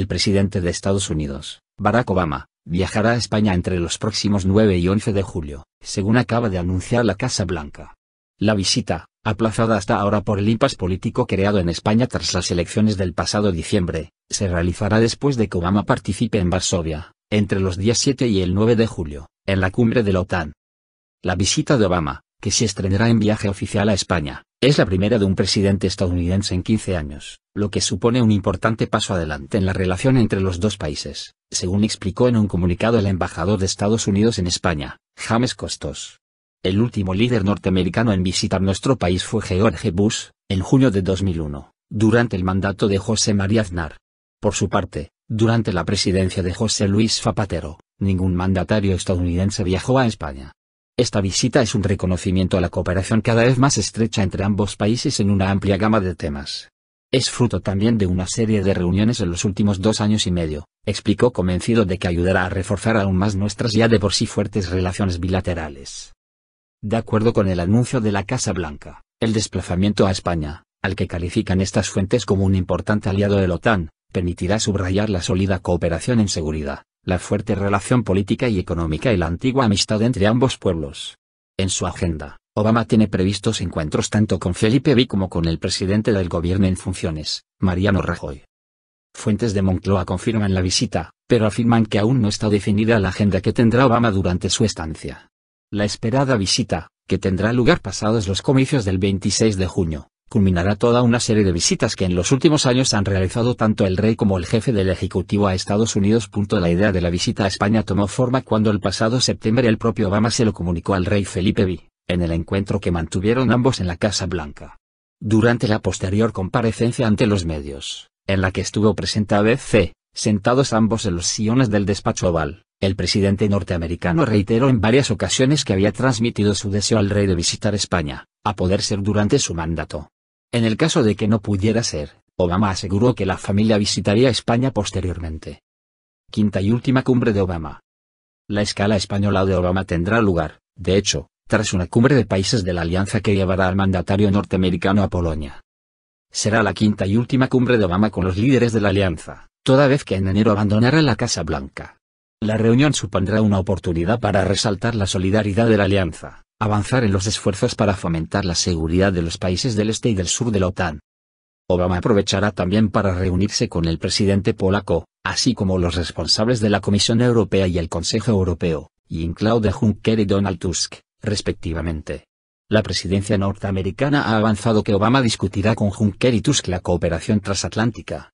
El presidente de Estados Unidos, Barack Obama, viajará a España entre los próximos 9 y 11 de julio, según acaba de anunciar la Casa Blanca. La visita, aplazada hasta ahora por el impasse político creado en España tras las elecciones del pasado diciembre, se realizará después de que Obama participe en Varsovia, entre los días 7 y el 9 de julio, en la cumbre de la OTAN. La visita de Obama, que se estrenará en viaje oficial a España, es la primera de un presidente estadounidense en 15 años, lo que supone un importante paso adelante en la relación entre los dos países, según explicó en un comunicado el embajador de Estados Unidos en España, James Costos. El último líder norteamericano en visitar nuestro país fue George Bush, en junio de 2001, durante el mandato de José María Aznar. Por su parte, durante la presidencia de José Luis Zapatero, ningún mandatario estadounidense viajó a España. Esta visita es un reconocimiento a la cooperación cada vez más estrecha entre ambos países en una amplia gama de temas. Es fruto también de una serie de reuniones en los últimos dos años y medio, explicó convencido de que ayudará a reforzar aún más nuestras ya de por sí fuertes relaciones bilaterales. De acuerdo con el anuncio de la Casa Blanca, el desplazamiento a España, al que califican estas fuentes como un importante aliado de la OTAN, permitirá subrayar la sólida cooperación en seguridad, la fuerte relación política y económica y la antigua amistad entre ambos pueblos. En su agenda, Obama tiene previstos encuentros tanto con Felipe VI como con el presidente del gobierno en funciones, Mariano Rajoy. Fuentes de Moncloa confirman la visita, pero afirman que aún no está definida la agenda que tendrá Obama durante su estancia. La esperada visita, que tendrá lugar pasados los comicios del 26 de junio, culminará toda una serie de visitas que en los últimos años han realizado tanto el rey como el jefe del Ejecutivo a Estados Unidos. La idea de la visita a España tomó forma cuando el pasado septiembre el propio Obama se lo comunicó al rey Felipe V, en el encuentro que mantuvieron ambos en la Casa Blanca. Durante la posterior comparecencia ante los medios, en la que estuvo presente ABC, sentados ambos en los sillones del despacho oval, el presidente norteamericano reiteró en varias ocasiones que había transmitido su deseo al rey de visitar España, a poder ser durante su mandato. En el caso de que no pudiera ser, Obama aseguró que la familia visitaría España posteriormente. Quinta y última cumbre de Obama. La escala española de Obama tendrá lugar, de hecho, tras una cumbre de países de la alianza que llevará al mandatario norteamericano a Polonia. Será la quinta y última cumbre de Obama con los líderes de la alianza, toda vez que en enero abandonará la Casa Blanca. La reunión supondrá una oportunidad para resaltar la solidaridad de la alianza, avanzar en los esfuerzos para fomentar la seguridad de los países del este y del sur de la OTAN. Obama aprovechará también para reunirse con el presidente polaco, así como los responsables de la Comisión Europea y el Consejo Europeo, y Claude Juncker y Donald Tusk, respectivamente. La presidencia norteamericana ha avanzado que Obama discutirá con Juncker y Tusk la cooperación transatlántica,